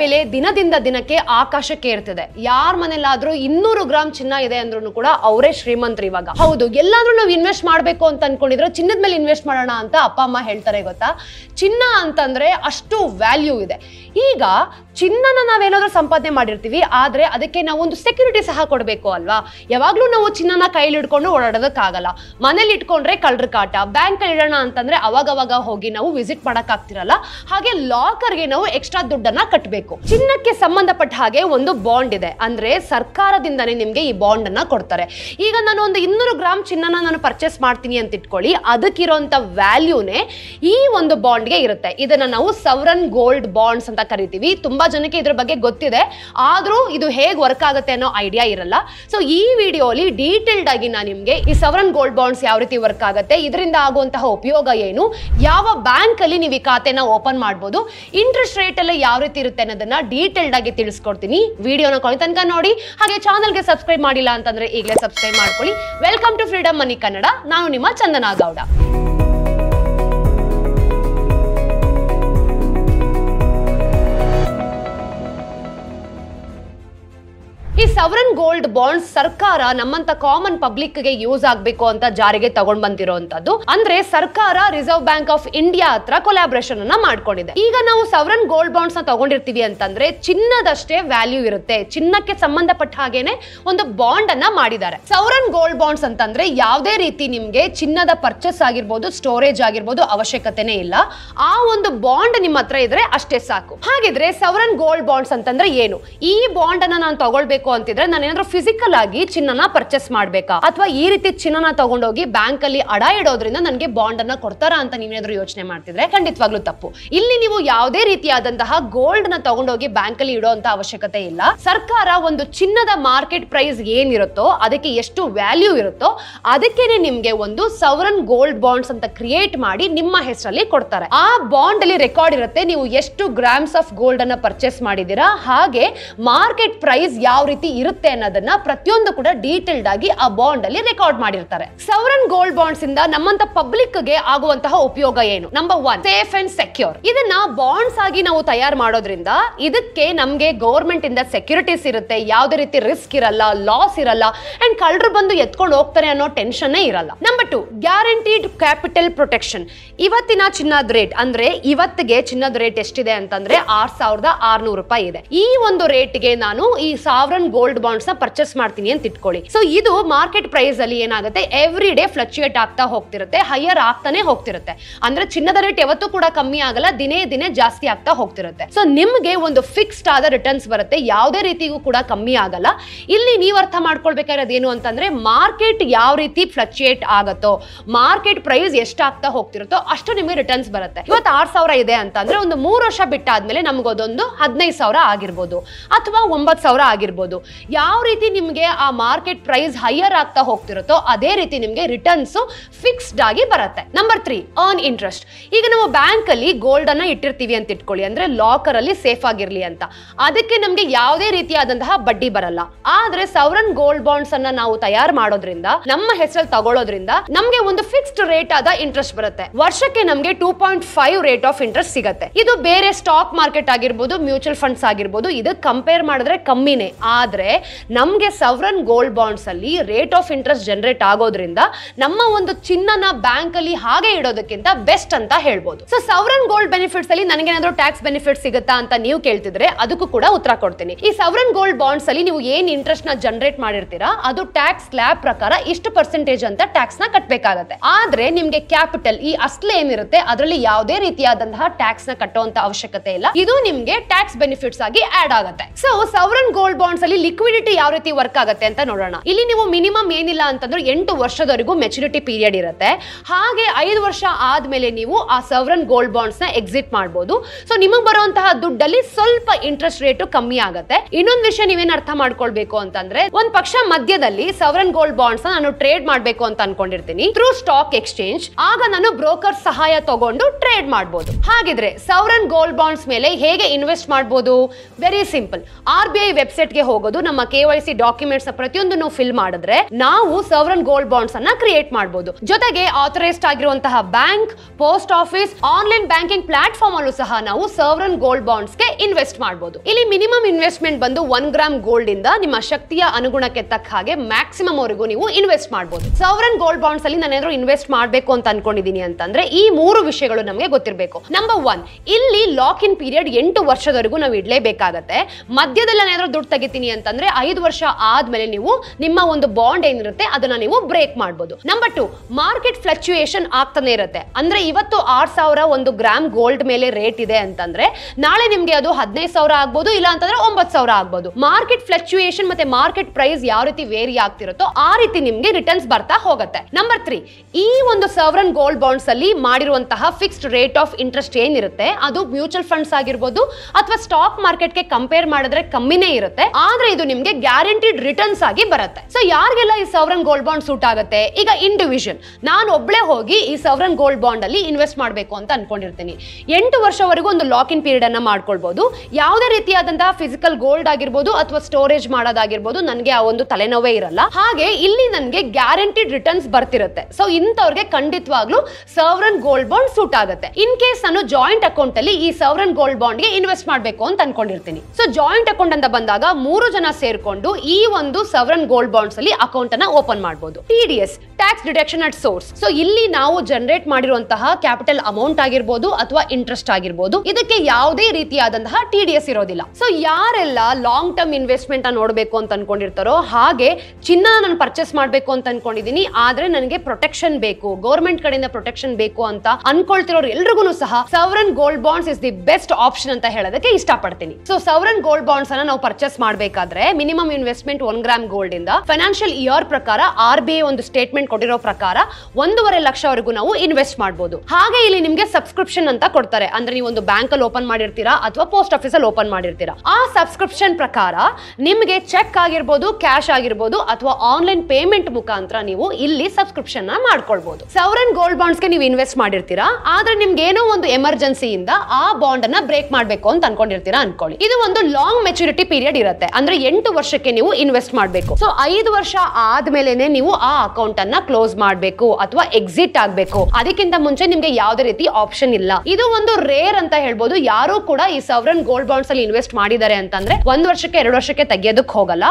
ಬೆಲೆ ದಿನದಿಂದ ದಿನಕ್ಕೆ ಆಕಾಶಕ್ಕೆ ಏರ್ತಿದೆ ಯಾರ ಮನೇಲಾದ್ರೂ ಇನ್ನೂರು ಗ್ರಾಮ್ ಚಿನ್ನ ಇದೆ ಅಂದ್ರೂ ಕೂಡ ಅವರೇ ಶ್ರೀಮಂತರು ಇವಾಗ ಹೌದು ಎಲ್ಲಾದ್ರೂ ನಾವು ಇನ್ವೆಸ್ಟ್ ಮಾಡಬೇಕು ಅಂತ ಅನ್ಕೊಂಡಿದ್ರು ಚಿನ್ನದ ಮೇಲೆ ಇನ್ವೆಸ್ಟ್ ಮಾಡೋಣ ಅಂತ ಅಪ್ಪ ಅಮ್ಮ ಹೇಳ್ತಾರೆ ಗೊತ್ತಾ ಚಿನ್ನ ಅಂತಂದ್ರೆ ಅಷ್ಟು ವ್ಯಾಲ್ಯೂ ಇದೆ ಈಗ ಚಿನ್ನನ ನಾವೇನಾದ್ರೂ ಸಂಪಾದನೆ ಮಾಡಿರ್ತೀವಿ ಆದ್ರೆ ಅದಕ್ಕೆ ನಾವು ಒಂದು ಸೆಕ್ಯೂರಿಟಿ ಸಹ ಕೊಡಬೇಕು ಅಲ್ವಾ ಯಾವಾಗ್ಲೂ ನಾವು ಚಿನ್ನನ ಕೈಲಿ ಇಟ್ಕೊಂಡು ಓಡಾಡೋದಕ್ಕಾಗಲ್ಲ ಮನೇಲಿ ಇಟ್ಕೊಂಡ್ರೆ ಕಳ್ರ ಕಾಟ ಬ್ಯಾಂಕ್ ಇಡೋಣ ಅಂತಂದ್ರೆ ಅವಾಗವಾಗ ಹೋಗಿ ನಾವು ವಿಸಿಟ್ ಮಾಡಕ್ ಆಗ್ತಿರಲ್ಲ ಹಾಗೆ ಲಾಕರ್ಗೆ ನಾವು ಎಕ್ಸ್ಟ್ರಾ ದುಡ್ಡನ್ನ ಕಟ್ಟಬೇಕು ಇರಬೇಕು ಚಿನ್ನಕ್ಕೆ ಸಂಬಂಧಪಟ್ಟ ಹಾಗೆ ಒಂದು ಬಾಂಡ್ ಇದೆ ಅಂದ್ರೆ ಸರ್ಕಾರದಿಂದನೇ ನಿಮಗೆ ಈ ಬಾಂಡ್ ಅನ್ನ ಕೊಡ್ತಾರೆ ಈಗ ನಾನು ಒಂದು ಇನ್ನೂರು ಗ್ರಾಮ್ ಚಿನ್ನನ ನಾನು ಪರ್ಚೇಸ್ ಮಾಡ್ತೀನಿ ಅಂತ ಇಟ್ಕೊಳ್ಳಿ ಅದಕ್ಕಿರುವಂತ ವ್ಯಾಲ್ಯೂನೇ ಈ ಒಂದು ಬಾಂಡ್ಗೆ ಇರುತ್ತೆ ಇದನ್ನ ನಾವು ಸವರನ್ ಗೋಲ್ಡ್ ಬಾಂಡ್ಸ್ ಅಂತ ಕರಿತೀವಿ ತುಂಬಾ ಜನಕ್ಕೆ ಇದ್ರ ಬಗ್ಗೆ ಗೊತ್ತಿದೆ ಆದರೂ ಇದು ಹೇಗೆ ವರ್ಕ್ ಆಗುತ್ತೆ ಅನ್ನೋ ಐಡಿಯಾ ಇರಲ್ಲ ಸೊ ಈ ವಿಡಿಯೋಲಿ ಡೀಟೇಲ್ಡ್ ಆಗಿ ನಾನು ನಿಮಗೆ ಈ ಸವರನ್ ಗೋಲ್ಡ್ ಬಾಂಡ್ಸ್ ಯಾವ ರೀತಿ ವರ್ಕ್ ಆಗುತ್ತೆ ಇದರಿಂದ ಆಗುವಂತಹ ಉಪಯೋಗ ಏನು ಯಾವ ಬ್ಯಾಂಕ್ ಅಲ್ಲಿ ನೀವು ಈ ಖಾತೆನ ಓಪನ್ ಮಾಡಬಹುದು ಇಂಟ್ರೆಸ್ಟ್ ರೇಟ್ ಅಲ್ಲಿ ಯಾವ ರೀತಿ ಇರುತ್ತೆ ಅನ್ನೋದನ್ನ ಡೀಟೇಲ್ಡ್ ಆಗಿ ತಿಳಿಸ್ಕೊಡ್ತೀನಿ ವಿಡಿಯೋನ ಕೊನೆ ತನಕ ನೋಡಿ ಹಾಗೆ ಗೆ ಸಬ್ಸ್ಕ್ರೈಬ್ ಮಾಡಿಲ್ಲ ಅಂತಂದ್ರೆ ಈಗಲೇ ಸಬ್ಸ್ಕ್ರೈಬ್ ಮಾಡ್ಕೊಳ್ಳಿ welcome to Freedom Money Kannada ನಾನು ನಿಮ್ಮ ಚಂದನ ಗೌಡ ಈ ಸವರನ್ ಗೋಲ್ಡ್ ಬಾಂಡ್ಸ್ ಸರ್ಕಾರ ನಮ್ಮಂತ ಕಾಮನ್ ಪಬ್ಲಿಕ್ ಗೆ ಯೂಸ್ ಆಗ್ಬೇಕು ಅಂತ ಜಾರಿಗೆ ತಗೊಂಡ್ ಬಂದಿರೋಂತದ್ದು ಅಂದ್ರೆ ಸರ್ಕಾರ ರಿಸರ್ವ್ ಬ್ಯಾಂಕ್ ಆಫ್ ಇಂಡಿಯಾ ಹತ್ರ ಕೊಲಾಬ್ರೇಷನ್ ಅನ್ನ ಮಾಡ್ಕೊಂಡಿದೆ ಈಗ ನಾವು ಸವರನ್ ಗೋಲ್ಡ್ ಬಾಂಡ್ಸ್ ನ ತಗೊಂಡಿರ್ತೀವಿ ಅಂತಂದ್ರೆ ಚಿನ್ನದಷ್ಟೇ ವ್ಯಾಲ್ಯೂ ಇರುತ್ತೆ ಚಿನ್ನಕ್ಕೆ ಸಂಬಂಧಪಟ್ಟ ಹಾಗೇನೆ ಒಂದು ಬಾಂಡ್ ಅನ್ನ ಮಾಡಿದ್ದಾರೆ ಸವರನ್ ಗೋಲ್ಡ್ ಬಾಂಡ್ಸ್ ಅಂತಂದ್ರೆ ಯಾವುದೇ ರೀತಿ ನಿಮ್ಗೆ ಚಿನ್ನದ ಪರ್ಚೇಸ್ ಆಗಿರ್ಬೋದು ಸ್ಟೋರೇಜ್ ಆಗಿರ್ಬೋದು ಅವಶ್ಯಕತೆನೇ ಇಲ್ಲ ಆ ಒಂದು ಬಾಂಡ್ ನಿಮ್ಮ ಹತ್ರ ಇದ್ರೆ ಅಷ್ಟೇ ಸಾಕು ಹಾಗಿದ್ರೆ ಸವರನ್ ಗೋಲ್ಡ್ ಬಾಂಡ್ಸ್ ಅಂತಂದ್ರೆ ಏನು ಈ ಬಾಂಡ್ ಅನ್ನ ನಾನು ತಗೊಳ್ಬೇಕು ಅಂತಿದ್ರೆ ನಾನು ಏನಾದ್ರೂ ಫಿಸಿಕಲ್ ಆಗಿ ಚಿನ್ನನ ಪರ್ಚೇಸ್ ಮಾಡ್ಬೇಕಾ ಅಥವಾ ಈ ರೀತಿ ಚಿನ್ನನ ತಗೊಂಡೋಗಿ ಬ್ಯಾಂಕ್ ಅಲ್ಲಿ ಅಡ ಇಡೋದ್ರಿಂದ ನನಗೆ ಬಾಂಡ್ ಅನ್ನ ಕೊಡ್ತಾರ ಅಂತ ನೀವೇನಾದ್ರೂ ಯೋಚನೆ ಮಾಡ್ತಿದ್ರೆ ಖಂಡಿತವಾಗ್ಲೂ ತಪ್ಪು ಇಲ್ಲಿ ನೀವು ಯಾವುದೇ ರೀತಿಯಾದಂತಹ ಗೋಲ್ಡ್ ನ ತಗೊಂಡೋಗಿ ಬ್ಯಾಂಕ್ ಅಲ್ಲಿ ಇಡೋ ಅಂತ ಅವಶ್ಯಕತೆ ಇಲ್ಲ ಸರ್ಕಾರ ಒಂದು ಚಿನ್ನದ ಮಾರ್ಕೆಟ್ ಪ್ರೈಸ್ ಏನಿರುತ್ತೋ ಅದಕ್ಕೆ ಎಷ್ಟು ವ್ಯಾಲ್ಯೂ ಇರುತ್ತೋ ಅದಕ್ಕೇನೆ ನಿಮ್ಗೆ ಒಂದು ಸವರನ್ ಗೋಲ್ಡ್ ಬಾಂಡ್ಸ್ ಅಂತ ಕ್ರಿಯೇಟ್ ಮಾಡಿ ನಿಮ್ಮ ಹೆಸರಲ್ಲಿ ಕೊಡ್ತಾರೆ ಆ ಬಾಂಡ್ ಅಲ್ಲಿ ರೆಕಾರ್ಡ್ ಇರುತ್ತೆ ನೀವು ಎಷ್ಟು ಗ್ರಾಮ್ಸ್ ಆಫ್ ಗೋಲ್ಡ್ ಅನ್ನ ಪರ್ಚೇಸ್ ಮಾಡಿದೀರಾ ಹಾಗೆ ಮಾರ್ಕೆಟ್ ಪ್ರೈಸ್ ಯಾವ ರೀತಿ ಮಾಹಿತಿ ಇರುತ್ತೆ ಅನ್ನೋದನ್ನ ಪ್ರತಿಯೊಂದು ಕೂಡ ಡೀಟೇಲ್ಡ್ ಆಗಿ ಆ ಬಾಂಡ್ ಅಲ್ಲಿ ರೆಕಾರ್ಡ್ ಮಾಡಿರ್ತಾರೆ ಸೌರನ್ ಗೋಲ್ಡ್ ಬಾಂಡ್ಸ್ ಇಂದ ನಮ್ಮಂತ ಪಬ್ಲಿಕ್ ಗೆ ಆಗುವಂತಹ ಉಪಯೋಗ ಏನು number one safe and secure ಇದನ್ನ ಬಾಂಡ್ಸ್ ಆಗಿ ನಾವು ತಯಾರು ಮಾಡೋದ್ರಿಂದ ಇದಕ್ಕೆ ನಮ್ಗೆ ಗೌರ್ಮೆಂಟ್ ಇಂದ ಸೆಕ್ಯೂರಿಟೀಸ್ ಇರುತ್ತೆ ಯಾವ್ದೇ ರೀತಿ ರಿಸ್ಕ್ ಇರಲ್ಲ ಲಾಸ್ ಇರಲ್ಲ ಅಂಡ್ ಕಳ್ಳರು ಬಂದು ಎತ್ಕೊಂಡು ಹೋಗ್ತಾರೆ ಅನ್ನೋ ಟೆನ್ಷನ್ ಇರಲ್ಲ number two guaranteed capital protection ಇವತ್ತಿನ ಚಿನ್ನದ ರೇಟ್ ಅಂದ್ರೆ ಇವತ್ತಿಗೆ ಚಿನ್ನದ ರೇಟ್ ಎಷ್ಟಿದೆ ಅಂತಂದ್ರೆ ಆರ್ ಸಾವಿರದ ಆರ್ನೂರು ರೂಪಾಯಿ ಇದೆ ಈ ಒಂದು ರೇಟ್ಗೆ ನಾನು ಈ ಸಾವಿರ ಗೋಲ್ಡ್ ಬಾಂಡ್ಸ್ ನ ಪರ್ಚೇಸ್ ಮಾಡ್ತೀನಿ ಅಂತ ಇಟ್ಕೊಳ್ಳಿ ಸೊ ಇದು ಮಾರ್ಕೆಟ್ ಪ್ರೈಸ್ ಅಲ್ಲಿ ಏನಾಗುತ್ತೆ ಎವ್ರಿ ಡೇ ಫ್ಲಕ್ಚುಯೇಟ್ ಆಗ್ತಾ ಹೋಗ್ತಿರುತ್ತೆ ಹೈಯರ್ ಆಗ್ತಾನೆ ಹೋಗ್ತಿರುತ್ತೆ ಅಂದ್ರೆ ಚಿನ್ನದ ರೇಟ್ ಯಾವತ್ತೂ ಕೂಡ ಕಮ್ಮಿ ಆಗಲ್ಲ ದಿನೇ ದಿನೇ ಜಾಸ್ತಿ ಆಗ್ತಾ ಹೋಗ್ತಿರುತ್ತೆ ಸೊ ನಿಮ್ಗೆ ಒಂದು ಫಿಕ್ಸ್ಡ್ ಆದ ರಿಟರ್ನ್ಸ್ ಬರುತ್ತೆ ಯಾವುದೇ ರೀತಿಗೂ ಕೂಡ ಕಮ್ಮಿ ಆಗಲ್ಲ ಇಲ್ಲಿ ನೀವು ಅರ್ಥ ಮಾಡ್ಕೊಳ್ಬೇಕಾಗಿರೋದು ಏನು ಅಂತಂದ್ರೆ ಮಾರ್ಕೆಟ್ ಯಾವ ರೀತಿ ಫ್ಲಕ್ಚುಯೇಟ್ ಆಗುತ್ತೋ ಮಾರ್ಕೆಟ್ ಪ್ರೈಸ್ ಎಷ್ಟಾಗ್ತಾ ಹೋಗ್ತಿರುತ್ತೋ ಅಷ್ಟು ನಿಮಗೆ ರಿಟರ್ನ್ಸ್ ಬರುತ್ತೆ ಇವತ್ತು ಆರ್ ಸಾವಿರ ಇದೆ ಅಂತಂದ್ರೆ ಒಂದು ಮೂರು ವರ್ಷ ಬಿಟ್ಟಾದ್ಮೇಲೆ ನಮ್ಗೆ ಅದೊಂದು ಹದಿನೈದು ಸಾವಿರ ಆಗಿರ್ಬೋದು ಅಥವಾ ಒಂಬತ್ತು ಸಾವಿರ ಆಗಿರ್ಬೋದು ಯಾವ ರೀತಿ ನಿಮಗೆ ಆ ಮಾರ್ಕೆಟ್ ಪ್ರೈಸ್ ಹೈಯರ್ ಆಗ್ತಾ ಹೋಗ್ತಿರುತ್ತೋ ಅದೇ ರೀತಿ ನಿಮಗೆ ರಿಟರ್ನ್ಸ್ ಫಿಕ್ಸ್ಡ್ ಆಗಿ ಬರುತ್ತೆ ನಂಬರ್ ತ್ರೀ ಅರ್ನ್ ಇಂಟ್ರೆಸ್ಟ್ ಈಗ ನಾವು ಬ್ಯಾಂಕ್ ಅಲ್ಲಿ ಗೋಲ್ಡ್ ಅನ್ನ ಇಟ್ಟಿರ್ತೀವಿ ಅಂತ ಇಟ್ಕೊಳ್ಳಿ ಅಂದ್ರೆ ಲಾಕರ್ ಅಲ್ಲಿ ಸೇಫ್ ಆಗಿರ್ಲಿ ಅಂತ ಅದಕ್ಕೆ ನಮಗೆ ಯಾವುದೇ ರೀತಿಯಾದಂತಹ ಬಡ್ಡಿ ಬರಲ್ಲ ಆದ್ರೆ ಸವರನ್ ಗೋಲ್ಡ್ ಬಾಂಡ್ಸ್ ಅನ್ನ ನಾವು ತಯಾರು ಮಾಡೋದ್ರಿಂದ ನಮ್ಮ ಹೆಸರು ತಗೊಳ್ಳೋದ್ರಿಂದ ನಮಗೆ ಒಂದು ಫಿಕ್ಸ್ಡ್ ರೇಟ್ ಆದ ಇಂಟ್ರೆಸ್ಟ್ ಬರುತ್ತೆ ವರ್ಷಕ್ಕೆ ನಮಗೆ two point five rate of interest ಸಿಗುತ್ತೆ ಇದು ಬೇರೆ ಸ್ಟಾಕ್ ಮಾರ್ಕೆಟ್ ಆಗಿರ್ಬೋದು ಮ್ಯೂಚುವಲ್ ಫಂಡ್ಸ್ ಆಗಿರ್ಬೋದು ಇದಕ್ಕೆ ಕಂಪೇರ್ ಮಾಡಿದ್ರೆ ಕಮ್ಮಿನೇ ಆದರೆ ನಮಗೆ ಸವರನ್ ಗೋಲ್ಡ್ ಬಾಂಡ್ಸಲ್ಲಿ ರೇಟ್ ಆಫ್ ಇಂಟ್ರೆಸ್ಟ್ ಜನರೇಟ್ ಆಗೋದ್ರಿಂದ ನಮ್ಮ ಒಂದು ಚಿನ್ನನ ಬ್ಯಾಂಕಲ್ಲಿ ಹಾಗೆ ಇಡೋದಕ್ಕಿಂತ ಬೆಸ್ಟ್ ಅಂತ ಹೇಳ್ಬೋದು ಸೊ ಸವರನ್ ಗೋಲ್ಡ್ ಬೆನಿಫಿಟ್ಸ್ ಅಲ್ಲಿ ನನಗೇನಾದ್ರೂ ಟ್ಯಾಕ್ಸ್ ಬೆನಿಫಿಟ್ ಸಿಗುತ್ತಾ ಅಂತ ನೀವು ಕೇಳ್ತಿದ್ರೆ ಅದಕ್ಕೂ ಕೂಡ ಉತ್ತರ ಕೊಡ್ತೀನಿ ಈ ಸವರನ್ ಗೋಲ್ಡ್ ಬಾಂಡ್ಸ್ ಅಲ್ಲಿ ನೀವು ಏನ್ ಇಂಟ್ರೆಸ್ಟ್ ನ ಜನರೇಟ್ ಮಾಡಿರ್ತೀರಾ ಅದು ಟ್ಯಾಕ್ಸ್ ಸ್ಲ್ಯಾಬ್ ಪ್ರಕಾರ ಇಷ್ಟು ಪರ್ಸೆಂಟೇಜ್ ಅಂತ ಟ್ಯಾಕ್ಸ್ ನ ಕಟ್ಟಬೇಕಾಗತ್ತೆ ಆದ್ರೆ ನಿಮಗೆ ಕ್ಯಾಪಿಟಲ್ ಈ ಅಸ್ಲ ಏನಿರುತ್ತೆ ಅದರಲ್ಲಿ ಯಾವುದೇ ರೀತಿಯಾದಂತಹ ಟ್ಯಾಕ್ಸ್ ನ ಕಟ್ಟುವಂತ ಅವಶ್ಯಕತೆ ಇಲ್ಲ ಇದು ನಿಮಗೆ ಟ್ಯಾಕ್ಸ್ ಬೆನಿಫಿಟ್ಸ್ ಆಗಿ ಆಡ್ ಆಗುತ್ತೆ ಸೊ ಸವರನ್ ಗೋಲ್ಡ್ ಬಾಂಡ್ಸ್ ಅಲ್ಲಿ ಲಿಕ್ವಿಡಿಟಿ ಯಾವ ರೀತಿ ವರ್ಕ್ ಆಗುತ್ತೆ ಅಂತ ನೋಡೋಣ ಇಲ್ಲಿ ನೀವು ಮಿನಿಮಮ್ ಏನಿಲ್ಲ ಅಂತಂದ್ರೆ ಎಂಟು ವರ್ಷದವರೆಗೂ ಮೆಚುರಿಟಿ ಪೀರಿಯಡ್ ಇರುತ್ತೆ ಹಾಗೆ ಐದು ವರ್ಷ ಆದ್ಮೇಲೆ ನೀವು ಆ ಸವರನ್ ಗೋಲ್ಡ್ ಬಾಂಡ್ಸ್ ನ ಎಕ್ಸಿಟ್ ಮಾಡಬಹುದು ಸೊ ನಿಮಗೆ ಬರುವಂತಹ ದುಡ್ಡಲ್ಲಿ ಸ್ವಲ್ಪ ಇಂಟ್ರೆಸ್ಟ್ ರೇಟ್ ಕಮ್ಮಿ ಆಗುತ್ತೆ ಇನ್ನೊಂದು ವಿಷಯ ನೀವೇನು ಅರ್ಥ ಮಾಡ್ಕೊಳ್ಬೇಕು ಅಂತಂದ್ರೆ ಒಂದ್ ಪಕ್ಷ ಮಧ್ಯದಲ್ಲಿ ಸವರನ್ ಗೋಲ್ಡ್ ಬಾಂಡ್ಸ್ ನಾನು ಟ್ರೇಡ್ ಮಾಡಬೇಕು ಅಂತ ಅನ್ಕೊಂಡಿರ್ತೀನಿ ಥ್ರೂ ಸ್ಟಾಕ್ ಎಕ್ಸ್ಚೇಂಜ್ ಆಗ ನಾನು ಬ್ರೋಕರ್ ಸಹಾಯ ತಗೊಂಡು ಟ್ರೇಡ್ ಮಾಡಬಹುದು ಹಾಗಿದ್ರೆ ಸವರನ್ ಗೋಲ್ಡ್ ಬಾಂಡ್ಸ್ ಮೇಲೆ ಹೇಗೆ ಇನ್ವೆಸ್ಟ್ ಮಾಡಬಹುದು very simple R B I website ಗೆ ಹೋಗೋದು ನಮ್ಮ ಕೆ ವೈ ಸಿ ಡಾಕ್ಯುಮೆಂಟ್ಸ್ ಪ್ರತಿಯೊಂದನ್ನು ಫಿಲ್ ಮಾಡಿದ್ರೆ ನಾವು ಸವರನ್ ಗೋಲ್ಡ್ ಬಾಂಡ್ಸ್ ಅನ್ನ ಕ್ರಿಯೇಟ್ ಮಾಡಬಹುದು ಜೊತೆಗೆ ಆಥರೈಸ್ಡ್ ಆಗಿರುವಂತಹ bank post office online banking platform ಅಲ್ಲೂ ಸಹ ನಾವು ಸವರನ್ ಗೋಲ್ಡ್ ಬಾಂಡ್ಸ್ ಗೆ ಇನ್ವೆಸ್ಟ್ ಮಾಡಬಹುದು ಇಲ್ಲಿ ಮಿನಿಮಮ್ ಇನ್ವೆಸ್ಟ್ಮೆಂಟ್ ಬಂದು ಒನ್ ಗ್ರಾಮ್ ಗೋಲ್ಡ್ ಇಂದ ನಿಮ್ಮ ಶಕ್ತಿಯ ಅನುಗುಣಕ್ಕೆ ತಕ್ಕ ಹಾಗೆ ಮ್ಯಾಕ್ಸಿಮಮ್ ವರೆಗೂ ನೀವು ಇನ್ವೆಸ್ಟ್ ಮಾಡಬಹುದು ಸವರನ್ ಗೋಲ್ಡ್ ಬಾಂಡ್ಸ್ ಅಲ್ಲಿ ನಾನು ಇನ್ವೆಸ್ಟ್ ಮಾಡಬೇಕು ಅಂತ ಅನ್ಕೊಂಡಿದೀನಿ ಅಂತಂದ್ರೆ ಈ ಮೂರು ವಿಷಯಗಳು ನಮಗೆ ಗೊತ್ತಿರಬೇಕು ನಂಬರ್ ಒನ್ ಇಲ್ಲಿ ಲಾಕ್ ಇನ್ ಪೀರಿಯಡ್ ಎಂಟು ವರ್ಷದವರೆಗೂ ನಾವು ಇಡಲೇಬೇಕಾಗತ್ತೆ ಮಧ್ಯದಲ್ಲಿ ಏನಾದ್ರು ದುಡ್ಡು ತೆಗಿತೀನಿ ಅಂತಂದ್ರೆ ಐದು ವರ್ಷ ಆದ್ಮೇಲೆ ನೀವು ನಿಮ್ಮ ಒಂದು ಬಾಂಡ್ ಏನಿರುತ್ತೆ ಅದನ್ನ ನೀವು ಬ್ರೇಕ್ ಮಾಡಬಹುದು ನಂಬರ್ ಟು ಮಾರ್ಕೆಟ್ ಫ್ಲಕ್ಚುಯೇಷನ್ ಆಗ್ತಾನೆ ಇರುತ್ತೆ ಅಂದ್ರೆ ಇವತ್ತು ಆರ್ ಸಾವಿರ ಒಂದು ಗ್ರಾಮ್ ಗೋಲ್ಡ್ ಮೇಲೆ ರೇಟ್ ಇದೆ ಅಂತಂದ್ರೆ ನಾಳೆ ನಿಮ್ಗೆ ಅದು ಹದಿನೈದು ಸಾವಿರ ಆಗ್ಬೋದು ಇಲ್ಲ ಅಂತಂದ್ರೆ ಒಂಬತ್ತು ಸಾವಿರ ಆಗ್ಬೋದು ಮಾರ್ಕೆಟ್ ಫ್ಲಕ್ಚುಯೇಷನ್ ಮತ್ತೆ ಮಾರ್ಕೆಟ್ ಪ್ರೈಸ್ ಯಾವ ರೀತಿ ವೇರಿ ಆಗ್ತಿರುತ್ತೋ ಆ ರೀತಿ ನಿಮ್ಗೆ ರಿಟರ್ನ್ಸ್ ಬರ್ತಾ ಹೋಗುತ್ತೆ ನಂಬರ್ ತ್ರೀ ಈ ಒಂದು ಸವರನ್ ಗೋಲ್ಡ್ ಬಾಂಡ್ಸ್ ಅಲ್ಲಿ ಮಾಡಿರುವಂತಹ ಫಿಕ್ಸ್ಡ್ ರೇಟ್ ಆಫ್ ಇಂಟ್ರೆಸ್ಟ್ ಏನಿರುತ್ತೆ ಅದು ಮ್ಯೂಚುವಲ್ ಫಂಡ್ಸ್ ಆಗಿರ್ಬೋದು ಅಥವಾ ಸ್ಟಾಕ್ ಮಾರ್ಕೆಟ್ ಗೆ ಕಂಪೇರ್ ಮಾಡಿದ್ರೆ ಕಮ್ಮಿನೇ ಇರುತ್ತೆ ಆ ಆದ್ರೆ ಇದು ನಿಮ್ಗೆ ಗ್ಯಾರಂಟಿಡ್ ರಿಟರ್ನ್ಸ್ ಆಗಿ ಬರುತ್ತೆ ಸೊ ಯಾರಿಗೆಲ್ಲ ಈ ಸವರನ್ ಗೋಲ್ಡ್ ಬಾಂಡ್ ಸೂಟ್ ಆಗುತ್ತೆ ಈಗ ಇಂಡಿವಿಜುವಲ್ ನಾನು ಒಬ್ಳೆ ಹೋಗಿ ಈ ಸವರನ್ ಗೋಲ್ಡ್ ಬಾಂಡ್ ಅಲ್ಲಿ ಇನ್ವೆಸ್ಟ್ ಮಾಡಬೇಕು ಅಂತ ಅನ್ಕೊಂಡಿರ್ತೀನಿ ಎಂಟು ವರ್ಷವರೆಗೂ ಒಂದು ಲಾಕ್ ಇನ್ ಪೀರಿಯಡ್ ಅನ್ನ ಮಾಡ್ಕೊಳ್ಬಹುದು ಯಾವುದೇ ರೀತಿಯಾದಂತಹ ಫಿಸಿಕಲ್ ಗೋಲ್ಡ್ ಆಗಿರ್ಬೋದು ಅಥವಾ ಸ್ಟೋರೇಜ್ ಮಾಡೋದಾಗಿರ್ಬೋದು ನನಗೆ ಆ ಒಂದು ತಲೆನೋವೇ ಇರಲ್ಲ ಹಾಗೆ ಇಲ್ಲಿ ನನಗೆ ಗ್ಯಾರಂಟಿಡ್ ರಿಟರ್ನ್ಸ್ ಬರ್ತಿರುತ್ತೆ ಸೊ ಇಂಥವ್ರಿಗೆ ಖಂಡಿತವಾಗ್ಲೂ ಸವರನ್ ಗೋಲ್ಡ್ ಬಾಂಡ್ ಸೂಟ್ ಆಗುತ್ತೆ ಇನ್ ಕೇಸ್ ನಾನು ಜಾಯಿಂಟ್ ಅಕೌಂಟ್ ಅಲ್ಲಿ ಈ ಸವರನ್ ಗೋಲ್ಡ್ ಬಾಂಡ್ ಗೆ ಇನ್ವೆಸ್ಟ್ ಮಾಡಬೇಕು ಅಂತ ಅನ್ಕೊಂಡಿರ್ತೀನಿ ಸೊ ಜಾಯಿಂಟ್ ಅಕೌಂಟ್ ಅಂತ ಬಂದಾಗ ಮೂರು ಜನ ಸೇರ್ಕೊಂಡು ಈ ಒಂದು ಸವರನ್ ಗೋಲ್ಡ್ ಬಾಂಡ್ಸ್ ಅಲ್ಲಿ ಅಕೌಂಟ್ ಅನ್ನ ಓಪನ್ ಮಾಡಬಹುದು T D S tax deduction at source so ಇಲ್ಲಿ ನಾವು ಜನರೇಟ್ ಮಾಡಿರುವಂತಹ ಕ್ಯಾಪಿಟಲ್ ಅಮೌಂಟ್ ಆಗಿರ್ಬೋದು ಅಥವಾ ಇಂಟ್ರೆಸ್ಟ್ ಆಗಿರ್ಬೋದು ಇದಕ್ಕೆ ಯಾವುದೇ ರೀತಿಯಾದಂತಹ ಟಿ ಡಿ ಎಸ್ ಇರೋದಿಲ್ಲ ಸೊ ಯಾರೆಲ್ಲ ಲಾಂಗ್ ಟರ್ಮ್ ಇನ್ವೆಸ್ಟ್ಮೆಂಟ್ ನೋಡಬೇಕು ಅಂತ ಅನ್ಕೊಂಡಿರ್ತಾರೋ ಹಾಗೆ ಚಿನ್ನ ನಾನು ಪರ್ಚೇಸ್ ಮಾಡಬೇಕು ಅಂತ ಅನ್ಕೊಂಡಿದೀನಿ ಆದ್ರೆ ನನಗೆ ಪ್ರೊಟೆಕ್ಷನ್ ಬೇಕು ಗೌರ್ಮೆಂಟ್ ಕಡೆಯಿಂದ ಪ್ರೊಟೆಕ್ಷನ್ ಬೇಕು ಅಂತ ಅನ್ಕೊಳ್ತಿರೋರು ಎಲ್ರಿಗೂ ಸಹ sovereign gold bonds is the best option ಅಂತ ಹೇಳೋದಕ್ಕೆ ಇಷ್ಟಪಡ್ತೀನಿ ಸೊ ಸವರನ್ ಗೋಲ್ಡ್ ಬಾಂಡ್ಸ್ ಅನ್ನ ನಾವು ಪರ್ಚೇಸ್ ಮಾಡಬೇಕು ಮಾಡಬೇಕಾದ್ರೆ minimum investment one gram gold ಇಂದ ಫೈನಾನ್ಷಿಯಲ್ ಇಯರ್ ಪ್ರಕಾರ ಆರ್ ಬಿ ಐ ಒಂದು ಸ್ಟೇಟ್ಮೆಂಟ್ ಕೊಟ್ಟಿರೋ ಪ್ರಕಾರ ಒಂದೂವರೆ ಲಕ್ಷವರೆಗೂ ನಾವು ಇನ್ವೆಸ್ಟ್ ಮಾಡಬಹುದು ಹಾಗೆ ಇಲ್ಲಿ ನಿಮಗೆ ಸಬ್ಸ್ಕ್ರಿಪ್ಷನ್ ಅಂತ ಕೊಡ್ತಾರೆ ಅಂದ್ರೆ ನೀವು ಒಂದು ಬ್ಯಾಂಕ್ ಅಲ್ಲಿ ಓಪನ್ ಮಾಡಿರ್ತೀರಾ ಅಥವಾ ಪೋಸ್ಟ್ ಆಫೀಸ್ ಅಲ್ಲಿ ಓಪನ್ ಮಾಡಿರ್ತೀರಾ ಆ ಸಬ್ಸ್ಕ್ರಿಪ್ಷನ್ ಪ್ರಕಾರ ನಿಮಗೆ ಚೆಕ್ ಆಗಿರ್ಬೋದು ಕ್ಯಾಶ್ ಆಗಿರ್ಬೋದು ಅಥವಾ ಆನ್ಲೈನ್ ಪೇಮೆಂಟ್ ಮುಖಾಂತರ ನೀವು ಇಲ್ಲಿ ಸಬ್ಸ್ಕ್ರಿಪ್ಷನ್ ನ ಮಾಡ್ಕೊಳ್ಬಹುದು ಸೌರನ್ ಗೋಲ್ಡ್ ಬಾಂಡ್ಸ್ ಗೆ ನೀವು ಇನ್ವೆಸ್ಟ್ ಮಾಡಿರ್ತೀರಾ ಆದ್ರೆ ನಿಮ್ಗೆ ಏನೋ ಒಂದು ಎಮರ್ಜೆನ್ಸಿಯಿಂದ ಆ ಬಾಂಡ್ ಅನ್ನ ಬ್ರೇಕ್ ಮಾಡಬೇಕು ಅಂತ ಅನ್ಕೊಂಡಿರ್ತೀರಾ ಅನ್ಕೊಳ್ಳಿ ಇದು ಒಂದು ಲಾಂಗ್ ಮೆಚುರಿಟಿ ಪೀರಿಯಡ್ ಇರುತ್ತೆ ಅಂದ್ರೆ ಎಂಟು ವರ್ಷಕ್ಕೆ ನೀವು ಇನ್ವೆಸ್ಟ್ ಮಾಡಬೇಕು ಸೊ ಐದು ವರ್ಷ ಆದ್ಮೇಲೆ ನೀವು ಆ ಅಕೌಂಟ್ ಅನ್ನ ಕ್ಲೋಸ್ ಮಾಡಬೇಕು ಅಥವಾ ಎಕ್ಸಿಟ್ ಆಗಬೇಕು ಅದಕ್ಕಿಂತ ಮುಂಚೆ ನಿಮ್ಗೆ ಯಾವುದೇ ರೀತಿ ಆಪ್ಷನ್ ಇಲ್ಲ ಇದು ಒಂದು ರೇರ್ ಅಂತ ಹೇಳ್ಬೋದು ಯಾರು ಕೂಡ ಈ ಸವರನ್ ಗೋಲ್ಡ್ ಬಾಂಡ್ಸ್ ಅಲ್ಲಿ ಇನ್ವೆಸ್ಟ್ ಮಾಡಿದ್ದಾರೆ ಅಂತಂದ್ರೆ ಒಂದ್ ವರ್ಷಕ್ಕೆ ಎರಡು ವರ್ಷಕ್ಕೆ ತೆಗೆಯೋದಕ್ಕೆ ಹೋಗಲ್ಲ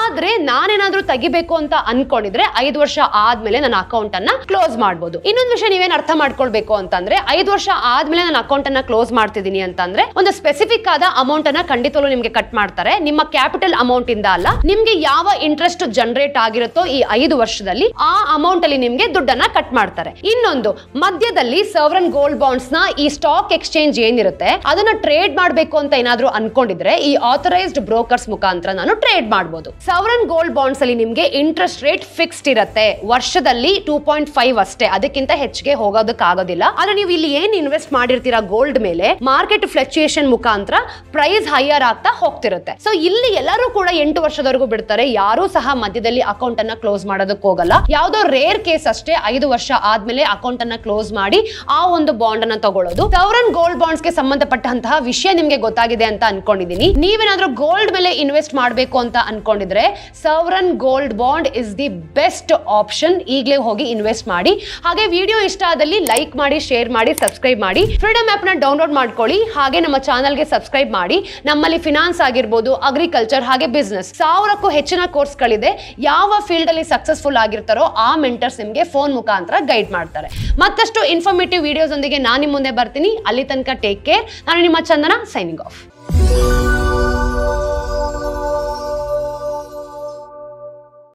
ಆದ್ರೆ ನಾನೇನಾದ್ರೂ ತೆಗಿಬೇಕು ಅಂತ ಅನ್ಕೊಂಡಿದ್ರೆ ಐದು ವರ್ಷ ಆದ್ಮೇಲೆ ನನ್ನ ಅಕೌಂಟ್ ಅನ್ನ ಕ್ಲೋಸ್ ಮಾಡಬಹುದು ಇನ್ನೊಂದು ವಿಷಯ ನೀವೇನ್ ಅರ್ಥ ಮಾಡ್ಕೊಳ್ಬೇಕು ಅಂತಂದ್ರೆ ಐದು ವರ್ಷ ಆದ್ಮೇಲೆ ನನ್ನ ಅಕೌಂಟ್ ಅನ್ನ ಕ್ಲೋಸ್ ಮಾಡ್ತಿದ್ದೀನಿ ಅಂತಂದ್ರೆ ಒಂದು ಸ್ಪೆಸಿಫಿಕ್ ಆದ ಅಮೌಂಟ್ ಅನ್ನ ಖಂಡಿತವೂ ನಿಮ್ಗೆ ಕಟ್ ಮಾಡ್ತಾರೆ ನಿಮ್ಮ ಕ್ಯಾಪ್ ಕ್ಯಾಪಿಟಲ್ ಅಮೌಂಟ್ ಇಂದ ಅಲ್ಲ ನಿಮ್ಗೆ ಯಾವ ಇಂಟ್ರೆಸ್ಟ್ ಜನರೇಟ್ ಆಗಿರುತ್ತೋ ಈ ಐದು ವರ್ಷದಲ್ಲಿ ಆ ಅಮೌಂಟ್ ಅಲ್ಲಿ ನಿಮ್ಗೆ ದುಡ್ಡನ್ನ ಕಟ್ ಮಾಡ್ತಾರೆ ಇನ್ನೊಂದು ಮಧ್ಯದಲ್ಲಿ ಸವರನ್ ಗೋಲ್ಡ್ ಬಾಂಡ್ಸ್ ನ ಈ ಸ್ಟಾಕ್ ಎಕ್ಸ್ಚೇಂಜ್ ಏನಿರುತ್ತೆ ಅದನ್ನ ಟ್ರೇಡ್ ಮಾಡಬೇಕು ಅಂತ ಏನಾದ್ರೂ ಅನ್ಕೊಂಡಿದ್ರೆ ಈ ಆಥರೈಸ್ಡ್ ಬ್ರೋಕರ್ಸ್ ಮುಖಾಂತರ ನಾನು ಟ್ರೇಡ್ ಮಾಡಬಹುದು ಸವರನ್ ಗೋಲ್ಡ್ ಬಾಂಡ್ಸ್ ಅಲ್ಲಿ ನಿಮ್ಗೆ ಇಂಟ್ರೆಸ್ಟ್ ರೇಟ್ ಫಿಕ್ಸ್ಡ್ ಇರುತ್ತೆ ವರ್ಷದಲ್ಲಿ ಟೂ ಪಾಯಿಂಟ್ ಫೈವ್ ಅಷ್ಟೇ ಅದಕ್ಕಿಂತ ಹೆಚ್ಚಿಗೆ ಆಗೋದಿಲ್ಲ ಆದ್ರೆ ನೀವು ಇಲ್ಲಿ ಏನ್ ಇನ್ವೆಸ್ಟ್ ಮಾಡಿರ್ತೀರಾ ಗೋಲ್ಡ್ ಮೇಲೆ ಮಾರ್ಕೆಟ್ ಫ್ಲಕ್ಚುಯೇಷನ್ ಮುಖಾಂತರ ಪ್ರೈಸ್ ಹೈಯರ್ ಆಗ್ತಾ ಹೋಗ್ತಿರುತ್ತೆ ಸೊ ಇಲ್ಲಿ ಎಲ್ಲರೂ ಕೂಡ ಎಂಟು ವರ್ಷದವರೆಗೂ ಬಿಡ್ತಾರೆ ಯಾರು ಸಹ ಮಧ್ಯದಲ್ಲಿ ಅಕೌಂಟ್ ಅನ್ನ ಕ್ಲೋಸ್ ಮಾಡೋದಕ್ಕೆ ಹೋಗಲ್ಲ ಯಾವ್ದೋ ರೇರ್ ಕೇಸ್ ಅಷ್ಟೇ ಐದು ವರ್ಷ ಆದ್ಮೇಲೆ ಅಕೌಂಟ್ ಅನ್ನ ಕ್ಲೋಸ್ ಮಾಡಿ ಆ ಒಂದು ಬಾಂಡ್ ಅನ್ನ ತಗೊಳ್ಳೋದು ಸೌರನ್ ಗೋಲ್ಡ್ ಬಾಂಡ್ಸ್ ಗೆ ಸಂಬಂಧಪಟ್ಟಂತಹ ವಿಷಯ ನಿಮ್ಗೆ ಗೊತ್ತಾಗಿದೆ ಅಂತ ಅನ್ಕೊಂಡಿದೀನಿ ನೀವೇನಾದ್ರೂ ಗೋಲ್ಡ್ ಮೇಲೆ ಇನ್ವೆಸ್ಟ್ ಮಾಡಬೇಕು ಅಂತ ಅನ್ಕೊಂಡಿದ್ರೆ sovereign gold bond is the best option ಈಗಲೇ ಹೋಗಿ ಇನ್ವೆಸ್ಟ್ ಮಾಡಿ ಹಾಗೆ ವಿಡಿಯೋ ಇಷ್ಟ ಆದಲ್ಲಿ ಲೈಕ್ ಮಾಡಿ ಶೇರ್ ಮಾಡಿ ಸಬ್ಸ್ಕ್ರೈಬ್ ಮಾಡಿ ಫ್ರೀಡಮ್ ಆಪ್ ನ ಡೌನ್ಲೋಡ್ ಮಾಡ್ಕೊಳ್ಳಿ ಹಾಗೆ ನಮ್ಮ ಚಾನಲ್ಗೆ ಸಬ್ಸ್ಕ್ರೈಬ್ ಮಾಡಿ ನಮ್ಮಲ್ಲಿ ಫಿನಾನ್ಸ್ ಆಗಿರ್ಬೋದು ಅಗ್ರಿಕಲ್ಚರ್ ಹಾಗೆ ಬಿಸ್ನೆಸ್ ಸಾವಿರಕ್ಕೂ ಹೆಚ್ಚಿನ ಕೋರ್ಸ್ ಗಳಿದೆ ಯಾವ ಫೀಲ್ಡ್ ಅಲ್ಲಿ ಸಕ್ಸಸ್ಫುಲ್ ಆಗಿರ್ತಾರೋ ಆ ಮೆಂಟರ್ಸ್ ನಿಮಗೆ ಫೋನ್ ಮುಖಾಂತರ ಗೈಡ್ ಮಾಡ್ತಾರೆ ಮತ್ತಷ್ಟು ಇನ್ಫಾರ್ಮೇಟಿವ್ ವಿಡಿಯೋಸ್ ಒಂದಿಗೆ ನಾನು ನಿಮ್ಮ ಮುಂದೆ ಬರ್ತೀನಿ ಅಲ್ಲಿ ತನಕ ಟೇಕ್ ಕೇರ್ ನಾನು ನಿಮ್ಮ ಚಂದನ ಸೈನಿಂಗ್ ಆಫ್